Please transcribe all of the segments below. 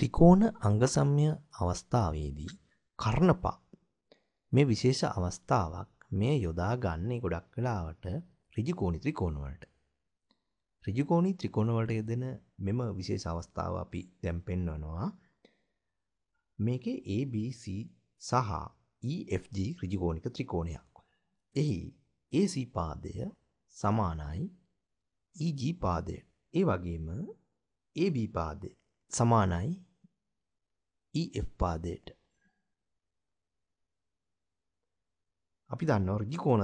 ත්‍රිකෝණ අංගසම්ය අවස්ථාවේදී කර්ණපා මේ විශේෂ අවස්ථාවක් මේ යොදා ගන්නේ ගොඩක් වෙලාවට ඍජුකෝණි ත්‍රිකෝණ වලට. ඍජුකෝණි ත්‍රිකෝණ වලට යෙදෙන මෙම විශේෂ අවස්ථාව අපි දැන් පෙන්වනවා. මේකේ ABC සහ EFG ඍජුකෝණික ත්‍රිකෝණයක්. එහි AC පාදය සමානයි EG පාදයට. ඒ වගේම AB පාදය සමානයි EF පාදයට. අපි දන්නවා ඍජු කෝණ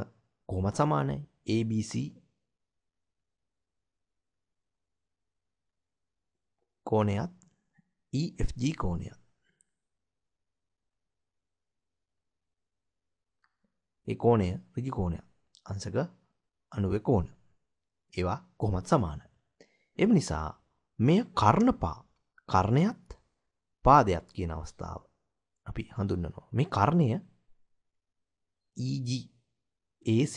කොහොමද සමානයි? ABC කෝණයත් EFG කෝණයත්. ඒ කෝණය ඍජු කෝණයක්. අංශක 90 කෝණ. ඒවා කොහොමද සමානයි? එම නිසා මෙය කර්ණපා කර්ණයත් පාදයක් කියන අවස්ථාව අපි හඳුන්නනවා මේ කර්ණය EG AC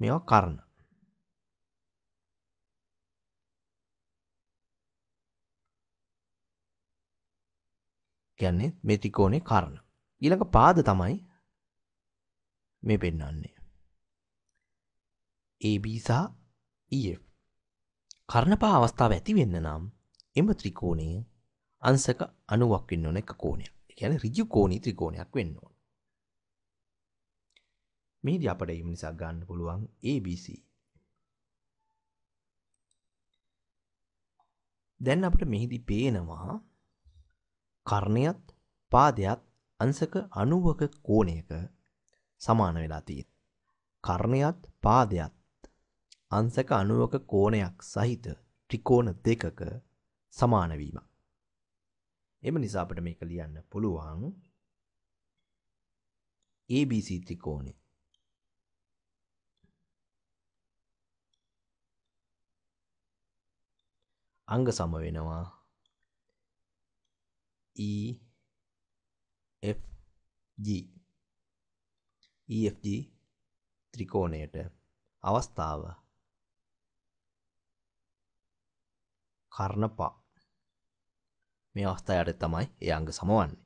මේවා කර්ණ කියන්නේ මේ ත්‍රිකෝණේ කර්ණ ඊළඟ පාද තමයි මේ පෙන්වන්නේ AB සහ EF කර්ණපා අවස්ථාව ඇති වෙන්න නම් එම ත්‍රිකෝණය අංශක 90ක් වෙන්න ඕන එක කෝණයක්. ඒ කියන්නේ ඍජු කෝණී ත්‍රිකෝණයක් වෙන්න ඕන. මේදී අපිට ඊම නිසා ගන්න පුළුවන් ABC. දැන් අපිට මෙහිදී පේනවා කර්ණයත් පාදයත් අංශක 90ක කෝණයක සමාන වෙලා තියෙන. කර්ණයත් පාදයත් අංශක 90ක කෝණයක් සහිත ත්‍රිකෝණ දෙකක සමාන වීමක්. එම නිසා අපිට මේක ලියන්න පුළුවන් ABC ත්‍රිකෝණය. අංග සම වෙනවා E F G E F G ත්‍රිකෝණයට අවස්ථාව කර්ණපා මේ අවස්ථායට තමයි ඒ අංග සමවන්නේ